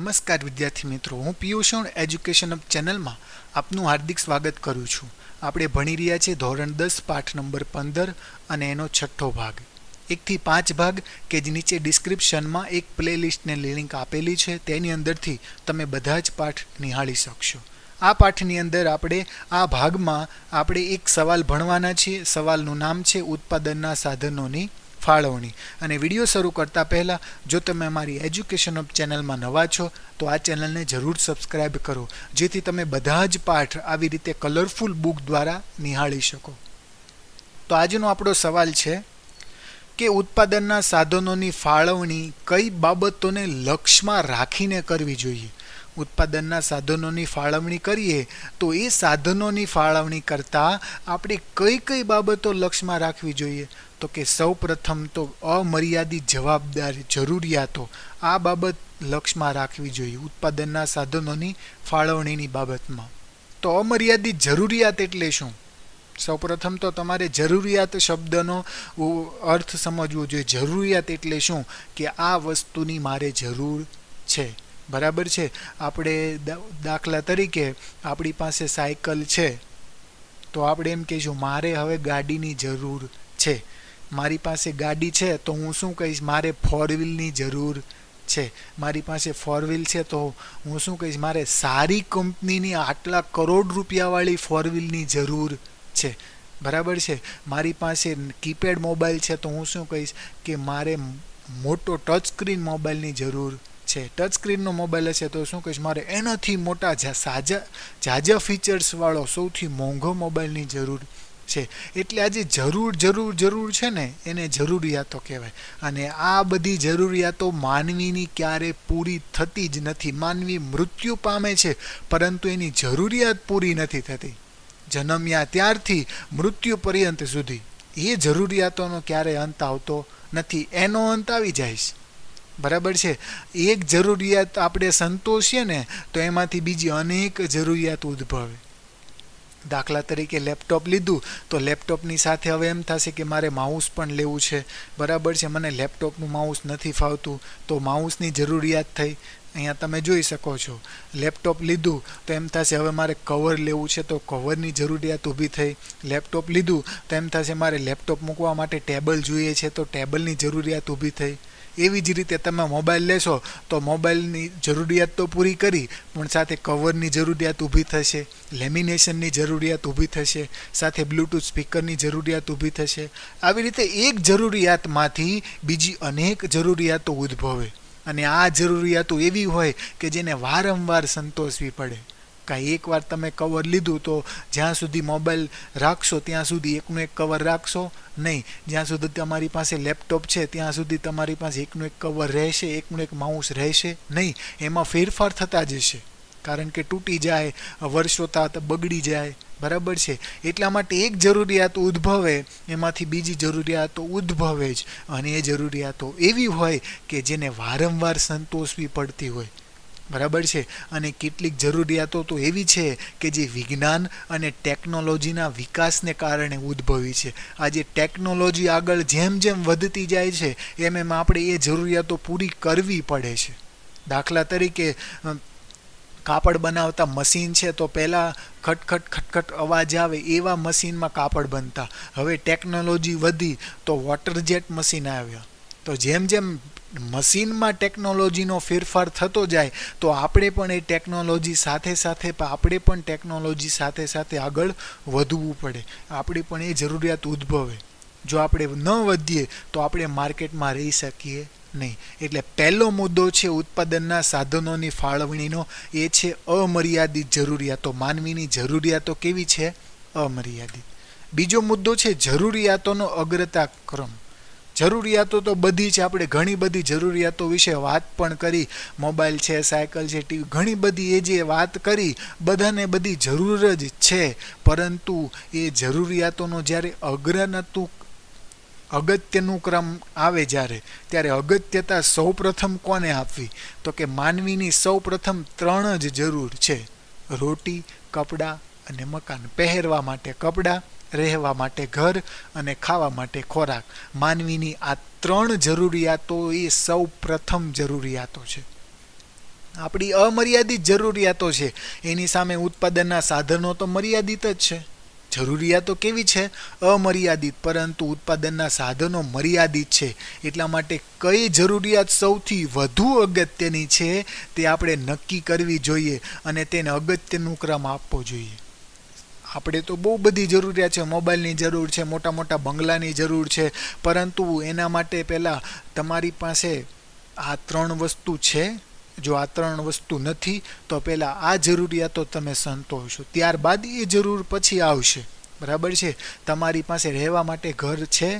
નમસ્કાર વિદ્યાર્થી મિત્રો હું પિયુષણ એજ્યુકેશન અપ ચેનલમાં આપનું હાર્દિક સ્વાગત કરું છું આપણે ભણી રહ્યા છીએ ધોરણ દસ પાઠ નંબર પંદર અને એનો છઠ્ઠો ભાગ એકથી પાંચ ભાગ કે જે નીચે ડિસ્ક્રિપ્શનમાં એક પ્લેલિસ્ટને લિંક આપેલી છે તેની અંદરથી તમે બધા જ પાઠ નિહાળી શકશો આ પાઠની અંદર આપણે આ ભાગમાં આપણે એક સવાલ ભણવાના છીએ સવાલનું નામ છે ઉત્પાદનના સાધનોની ફાળવણી અને વિડીયો શરૂ કરતા પહેલાં જો તમે અમારી એજ્યુકેશન અપ ચેનલમાં નવા છો તો આ ચેનલને જરૂર સબસ્ક્રાઇબ કરો જેથી તમે બધા જ પાઠ આવી રીતે કલરફુલ બુક દ્વારા નિહાળી શકો તો આજનો આપણો સવાલ છે કે ઉત્પાદનના સાધનોની ફાળવણી કઈ બાબતોને લક્ષમાં રાખીને કરવી જોઈએ ઉત્પાદનના સાધનોની ફાળવણી કરીએ તો એ સાધનોની ફાળવણી કરતાં આપણે કઈ કઈ બાબતો લક્ષમાં રાખવી જોઈએ તો કે સૌ પ્રથમ તો અમર્યાદિત જવાબદારી જરૂરિયાતો આ બાબત લક્ષમાં રાખવી જોઈએ ઉત્પાદનના સાધનોની ફાળવણીની બાબતમાં તો અમર્યાદિત જરૂરિયાત એટલે શું સૌપ્રથમ તો તમારે જરૂરિયાત શબ્દનો અર્થ સમજવો જોઈએ જરૂરિયાત એટલે શું કે આ વસ્તુની મારે જરૂર છે બરાબર છે આપણે દાખલા તરીકે આપણી પાસે સાયકલ છે તો આપણે એમ કહીશું મારે હવે ગાડીની જરૂર છે મારી પાસે ગાડી છે તો હું શું કહીશ મારે ફોર વ્હીલની જરૂર છે મારી પાસે ફોર વ્હીલ છે તો હું શું કહીશ મારે સારી કંપનીની આટલા કરોડ રૂપિયાવાળી ફોર વ્હીલની જરૂર છે બરાબર છે મારી પાસે કીપેડ મોબાઈલ છે તો હું શું કહીશ કે મારે મોટો ટચ સ્ક્રીન મોબાઈલની જરૂર છે ટચ સ્ક્રીનનો મોબાઈલ હશે તો શું કહીશ મારે એનાથી મોટા સાજા ઝાઝા ફીચર્સવાળો સૌથી મોંઘો મોબાઈલની જરૂર છે એટલે આજે જરૂર જરૂર જરૂર છે ને એને જરૂરિયાતો કહેવાય અને આ બધી જરૂરિયાતો માનવીની ક્યારે પૂરી થતી જ નથી માનવી મૃત્યુ પામે છે પરંતુ એની જરૂરિયાત પૂરી નથી થતી જન્મ્યા ત્યારથી મૃત્યુ પર્યંત સુધી એ જરૂરિયાતોનો ક્યારે અંત આવતો નથી એનો અંત આવી જાય બરાબર છે એક જરૂરિયાત આપણે સંતોષીએ ને તો એમાંથી બીજી અનેક જરૂરિયાત ઉદ્ભવે દાખલા તરીકે લેપટોપ લીધું તો લેપટોપની સાથે હવે એમ થશે કે મારે માઉસ પણ લેવું છે બરાબર છે મને લેપટોપનું માઉસ નથી ફાવતું તો માઉસની જરૂરિયાત થઈ અહીંયા તમે જોઈ શકો છો લેપટોપ લીધું તો એમ થશે હવે મારે કવર લેવું છે તો કવરની જરૂરિયાત ઊભી થઈ લેપટોપ લીધું તો એમ થશે મારે લેપટોપ મૂકવા માટે ટેબલ જોઈએ છે તો ટેબલની જરૂરિયાત ઊભી થઈ એવી જ રીતે તમે મોબાઈલ લેશો તો મોબાઈલની જરૂરિયાત તો પૂરી કરી પણ સાથે કવરની જરૂરિયાત ઊભી થશે લેમિનેશનની જરૂરિયાત ઊભી થશે સાથે બ્લૂટૂથ સ્પીકરની જરૂરિયાત ઊભી થશે આવી રીતે એક જરૂરિયાતમાંથી બીજી અનેક જરૂરિયાતો ઉદ્ભવે અને આ જરૂરિયાતો એવી હોય કે જેને વારંવાર સંતોષવી પડે કાંઈ એકવાર તમે કવર લીધું તો જ્યાં સુધી મોબાઈલ રાખશો ત્યાં સુધી એકનું એક કવર રાખશો નહીં જ્યાં સુધી તમારી પાસે લેપટોપ છે ત્યાં સુધી તમારી પાસે એકનું એક કવર રહેશે એકનું એક માઉસ રહેશે નહીં એમાં ફેરફાર થતા જશે કારણ કે તૂટી જાય વર્ષો થાત બગડી જાય બરાબર છે એટલા માટે એક જરૂરિયાતો ઉદ્ભવે એમાંથી બીજી જરૂરિયાતો ઉદ્ભવે જ અને એ જરૂરિયાતો એવી હોય કે જેને વારંવાર સંતોષવી પડતી હોય બરાબર છે અને કેટલીક જરૂરિયાતો તો એવી છે કે જે વિજ્ઞાન અને ટેકનોલોજીના વિકાસને કારણે ઉદ્ભવી છે આજે ટેકનોલોજી આગળ જેમ જેમ વધતી જાય છે એમ એમ આપણે એ જરૂરિયાતો પૂરી કરવી પડે છે દાખલા તરીકે કાપડ બનાવતા મશીન છે તો પહેલાં ખટખટ ખટખટ અવાજ આવે એવા મશીનમાં કાપડ બનતા હવે ટેકનોલોજી વધી તો વોટર જેટ મશીન આવ્યા તો જેમ જેમ મશીનમાં ટેકનોલોજીનો ફેરફાર થતો જાય તો આપણે પણ એ ટેકનોલોજી સાથે સાથે આપણે પણ ટેકનોલોજી સાથે સાથે આગળ વધવું પડે આપણી પણ એ જરૂરિયાત ઉદ્ભવે જો આપણે ન વધીએ તો આપણે માર્કેટમાં રહી શકીએ નહીં એટલે પહેલો મુદ્દો છે ઉત્પાદનના સાધનોની ફાળવણીનો એ છે અમર્યાદિત જરૂરિયાતો માનવીની જરૂરિયાતો કેવી છે અમર્યાદિત બીજો મુદ્દો છે જરૂરિયાતોનો અગ્રતા ક્રમ જરૂરિયાતો તો બધી છે આપણે ઘણી બધી જરૂરિયાતો વિશે વાત પણ કરી મોબાઈલ છે સાયકલ છે ટીવી ઘણી બધી એ જે વાત કરી બધાને બધી જરૂર જ છે પરંતુ એ જરૂરિયાતોનો જ્યારે અગ્રનતું અગત્યનું ક્રમ આવે જ્યારે ત્યારે અગત્યતા સૌ પ્રથમ કોને આપવી તો કે માનવીની સૌ પ્રથમ ત્રણ જ જરૂર છે રોટી કપડાં અને મકાન પહેરવા માટે કપડાં રહેવા માટે ઘર અને ખાવા માટે ખોરાક માનવીની આ ત્રણ જરૂરિયાતો એ સૌ પ્રથમ જરૂરિયાતો છે આપણી અમર્યાદિત જરૂરિયાતો છે એની સામે ઉત્પાદનના સાધનો તો મર્યાદિત જ છે જરૂરિયાતો કેવી છે અમર્યાદિત પરંતુ ઉત્પાદનના સાધનો મર્યાદિત છે એટલા માટે કઈ જરૂરિયાત સૌથી વધુ અગત્યની છે તે આપણે નક્કી કરવી જોઈએ અને તેને અગત્યનું ક્રમ આપવો જોઈએ આપણે તો બહુ બધી જરૂરિયાત છે મોબાઈલની જરૂર છે મોટા મોટા બંગલાની જરૂર છે પરંતુ એના માટે પહેલાં તમારી પાસે આ ત્રણ વસ્તુ છે જો આ ત્રણ વસ્તુ નથી તો પહેલાં આ જરૂરિયાતો તમે સંતોષો ત્યારબાદ એ જરૂર પછી આવશે બરાબર છે તમારી પાસે રહેવા માટે ઘર છે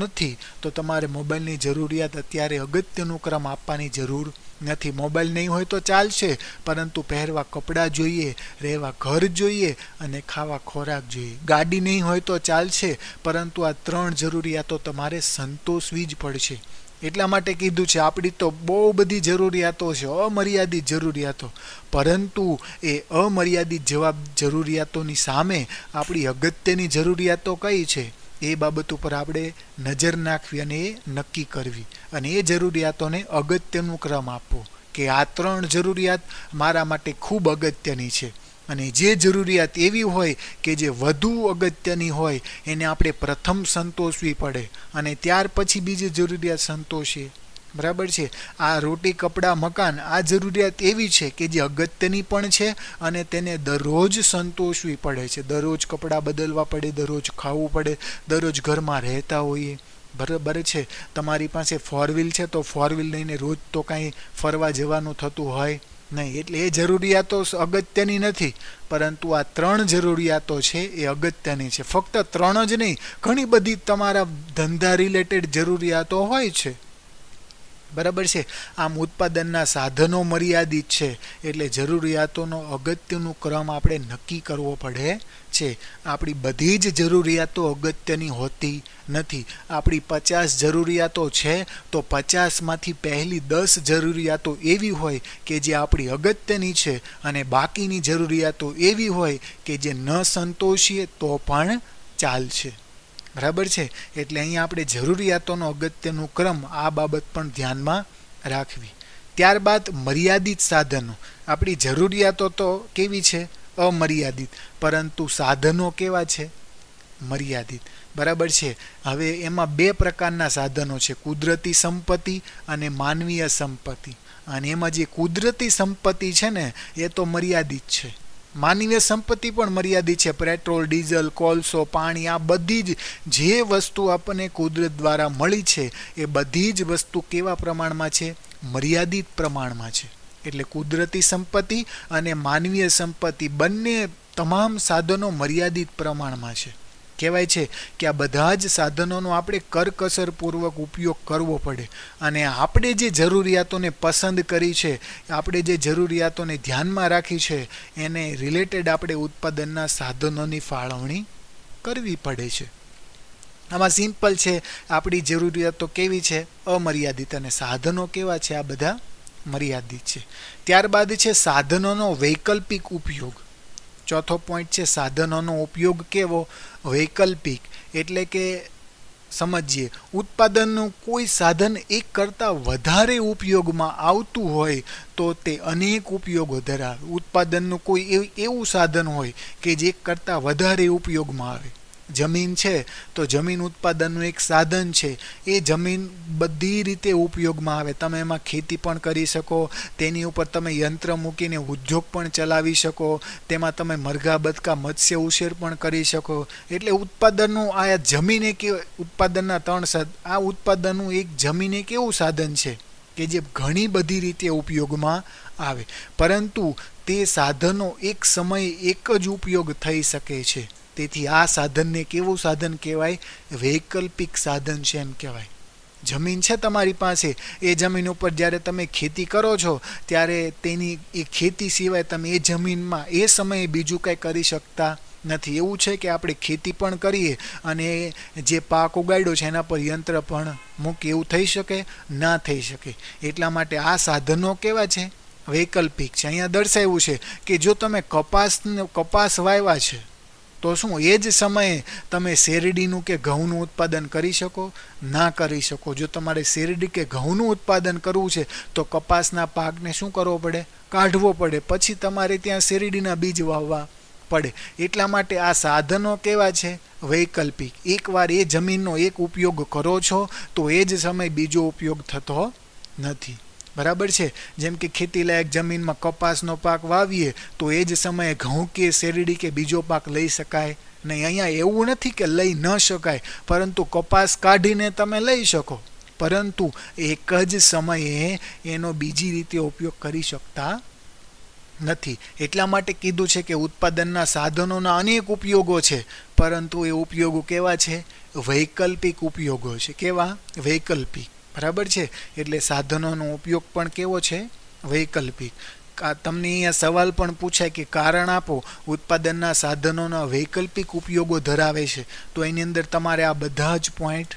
નથી તો તમારે મોબાઈલની જરૂરિયાત અત્યારે અગત્યનું ક્રમ આપવાની જરૂર નથી મોબાઈલ નહીં હોય તો ચાલશે પરંતુ પહેરવા કપડાં જોઈએ રહેવા ઘર જોઈએ અને ખાવા ખોરાક જોઈએ ગાડી નહીં હોય તો ચાલશે પરંતુ આ ત્રણ જરૂરિયાતો તમારે સંતોષવી જ પડશે એટલા માટે કીધું છે આપણી તો બહુ બધી જરૂરિયાતો છે અમર્યાદિત જરૂરિયાતો પરંતુ એ અમર્યાદિત જવાબ જરૂરિયાતોની સામે આપણી અગત્યની જરૂરિયાતો કઈ છે એ બાબત ઉપર આપણે નજર નાખવી અને એ નક્કી કરવી અને એ જરૂરિયાતોને અગત્યનું ક્રમ આપવો કે આ ત્રણ જરૂરિયાત મારા માટે ખૂબ અગત્યની છે અને જે જરૂરિયાત એવી હોય કે જે વધુ અગત્યની હોય એને આપણે પ્રથમ સંતોષવી પડે અને ત્યાર પછી બીજી જરૂરિયાત સંતોષીએ બરાબર છે આ રોટી કપડાં મકાન આ જરૂરિયાત એવી છે કે જે અગત્યની પણ છે અને તેને દરરોજ સંતોષવી પડે છે દરરોજ કપડાં બદલવા પડે દરરોજ ખાવું પડે દરરોજ ઘરમાં રહેતા હોઈએ બરાબર છે તમારી પાસે ફોરવ્હીલ છે તો ફોરવ્હીલ લઈને રોજ તો કાંઈ ફરવા જવાનું થતું હોય નહીં એટલે એ જરૂરિયાતો અગત્યની નથી પરંતુ આ ત્રણ જરૂરિયાતો છે એ અગત્યની છે ફક્ત ત્રણ જ નહીં ઘણી બધી તમારા ધંધા રિલેટેડ જરૂરિયાતો હોય છે બરાબર છે આમ ઉત્પાદનના સાધનો મર્યાદિત છે એટલે જરૂરિયાતોનો અગત્યનું ક્રમ આપણે નક્કી કરવો પડે છે આપણી બધી જ જરૂરિયાતો અગત્યની હોતી નથી આપણી પચાસ જરૂરિયાતો છે તો પચાસમાંથી પહેલી દસ જરૂરિયાતો એવી હોય કે જે આપણી અગત્યની છે અને બાકીની જરૂરિયાતો એવી હોય કે જે ન સંતોષીએ તો પણ ચાલશે બરાબર છે એટલે અહીં આપણે જરૂરિયાતોનો અગત્યનો ક્રમ આ બાબત પણ ધ્યાનમાં રાખવી ત્યારબાદ મર્યાદિત સાધનો આપણી જરૂરિયાતો તો કેવી છે અમર્યાદિત પરંતુ સાધનો કેવા છે મર્યાદિત બરાબર છે હવે એમાં બે પ્રકારના સાધનો છે કુદરતી સંપત્તિ અને માનવીય સંપત્તિ અને એમાં જે કુદરતી સંપત્તિ છે ને એ તો મર્યાદિત છે માનવીય સંપત્તિ પણ મર્યાદિત છે પેટ્રોલ ડીઝલ કોલસો પાણી આ બધી જ જે વસ્તુ આપણને કુદરત દ્વારા મળી છે એ બધી જ વસ્તુ કેવા પ્રમાણમાં છે મર્યાદિત પ્રમાણમાં છે એટલે કુદરતી સંપત્તિ અને માનવીય સંપત્તિ બંને તમામ સાધનો મર્યાદિત પ્રમાણમાં છે કહેવાય છે કે આ બધા જ સાધનોનો આપણે કરકસરપૂર્વક ઉપયોગ કરવો પડે અને આપણે જે જરૂરિયાતોને પસંદ કરી છે આપણે જે જરૂરિયાતોને ધ્યાનમાં રાખી છે એને રિલેટેડ આપણે ઉત્પાદનના સાધનોની ફાળવણી કરવી પડે છે આમાં સિમ્પલ છે આપણી જરૂરિયાતો કેવી છે અમર્યાદિત અને સાધનો કેવા છે આ બધા મર્યાદિત છે ત્યારબાદ છે સાધનોનો વૈકલ્પિક ઉપયોગ ચોથો પોઈન્ટ છે સાધનોનો ઉપયોગ કેવો વૈકલ્પિક એટલે કે સમજીએ ઉત્પાદનનું કોઈ સાધન એક કરતાં વધારે ઉપયોગમાં આવતું હોય તો તે અનેક ઉપયોગો ધરાવે ઉત્પાદનનું કોઈ એવું સાધન હોય કે જે કરતાં વધારે ઉપયોગમાં આવે જમીન છે તો જમીન ઉત્પાદનનું એક સાધન છે એ જમીન બધી રીતે ઉપયોગમાં આવે તમે એમાં ખેતી પણ કરી શકો તેની ઉપર તમે યંત્ર મૂકીને ઉદ્યોગ પણ ચલાવી શકો તેમાં તમે મરઘા બતકા મત્સ્ય ઉછેર પણ કરી શકો એટલે ઉત્પાદનનું આ જમીન એક ઉત્પાદનના ત્રણ આ ઉત્પાદનનું એક જમીન એક એવું સાધન છે કે જે ઘણી બધી રીતે ઉપયોગમાં આવે પરંતુ તે સાધનો એક સમયે એક જ ઉપયોગ થઈ શકે છે તેથી આ સાધનને કેવું સાધન કહેવાય વૈકલ્પિક સાધન છે એમ કહેવાય જમીન છે તમારી પાસે એ જમીન ઉપર જ્યારે તમે ખેતી કરો છો ત્યારે તેની એ ખેતી સિવાય તમે એ જમીનમાં એ સમયે બીજું કાંઈ કરી શકતા નથી એવું છે કે આપણે ખેતી પણ કરીએ અને જે પાક ઉગાડ્યો છે એના પર યંત્ર પણ મૂકી એવું થઈ શકે ના થઈ શકે એટલા માટે આ સાધનો કેવા છે વૈકલ્પિક છે અહીંયા દર્શાવ્યું છે કે જો તમે કપાસ કપાસ વાવ્યા છે તો શું એ જ સમયે તમે શેરડીનું કે ઘઉંનું ઉત્પાદન કરી શકો ના કરી શકો જો તમારે શેરડી કે ઘઉંનું ઉત્પાદન કરવું છે તો કપાસના પાકને શું કરવો પડે કાઢવો પડે પછી તમારે ત્યાં શેરડીના બીજ વાવવા પડે એટલા માટે આ સાધનો કેવા છે વૈકલ્પિક એકવાર એ જમીનનો એક ઉપયોગ કરો છો તો એ જ સમય બીજો ઉપયોગ થતો નથી બરાબર છે જેમ કે ખેતીલાયક જમીનમાં કપાસનો પાક વાવીએ તો એ જ સમયે ઘઉં કે શેરડી કે બીજો પાક લઈ શકાય નહીં અહીંયા એવું નથી કે લઈ ન શકાય પરંતુ કપાસ કાઢીને તમે લઈ શકો પરંતુ એક જ સમયે એનો બીજી રીતે ઉપયોગ કરી શકતા નથી એટલા માટે કીધું છે કે ઉત્પાદનના સાધનોના અનેક ઉપયોગો છે પરંતુ એ ઉપયોગો કેવા છે વૈકલ્પિક ઉપયોગો છે કેવા વૈકલ્પિક બરાબર છે એટલે સાધનોનો ઉપયોગ પણ કેવો છે વૈકલ્પિક તમને અહીંયા સવાલ પણ પૂછાય કે કારણ આપો ઉત્પાદનના સાધનોના વૈકલ્પિક ઉપયોગો ધરાવે છે તો એની અંદર તમારે આ બધા જ પોઈન્ટ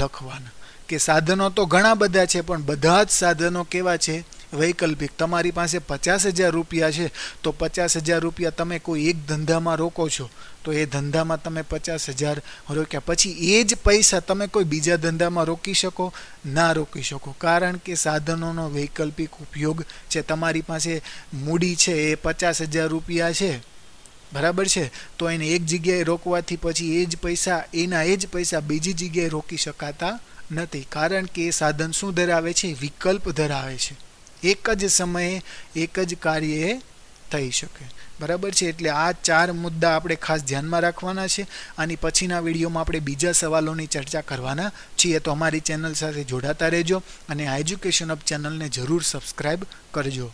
લખવાના કે સાધનો તો ઘણા બધા છે પણ બધા જ સાધનો કેવા છે વૈકલ્પિક તમારી પાસે પચાસ હજાર રૂપિયા છે તો પચાસ હજાર રૂપિયા તમે કોઈ એક ધંધામાં રોકો છો તો એ ધંધામાં તમે પચાસ હજાર રોક્યા પછી એ જ પૈસા તમે કોઈ બીજા ધંધામાં રોકી શકો ના રોકી શકો કારણ કે સાધનોનો વૈકલ્પિક ઉપયોગ છે તમારી પાસે મૂડી છે એ પચાસ હજાર રૂપિયા છે બરાબર છે તો એને એક જગ્યાએ રોકવાથી પછી એ જ પૈસા એના એ જ પૈસા બીજી જગ્યાએ રોકી શકાતા નથી કારણ કે એ સાધન શું ધરાવે છે વિકલ્પ ધરાવે છે એક જ સમયે એક જ કાર્ય થઈ શકે બરાબર છે એટલે આ ચાર મુદ્દા આપણે ખાસ ધ્યાનમાં રાખવાના છે અને પછીના વિડીયોમાં આપણે બીજા સવાલોની ચર્ચા કરવાના છીએ તો અમારી ચેનલ સાથે જોડાતા રહેજો અને આ એજ્યુકેશન અપ ચેનલને જરૂર સબસ્ક્રાઈબ કરજો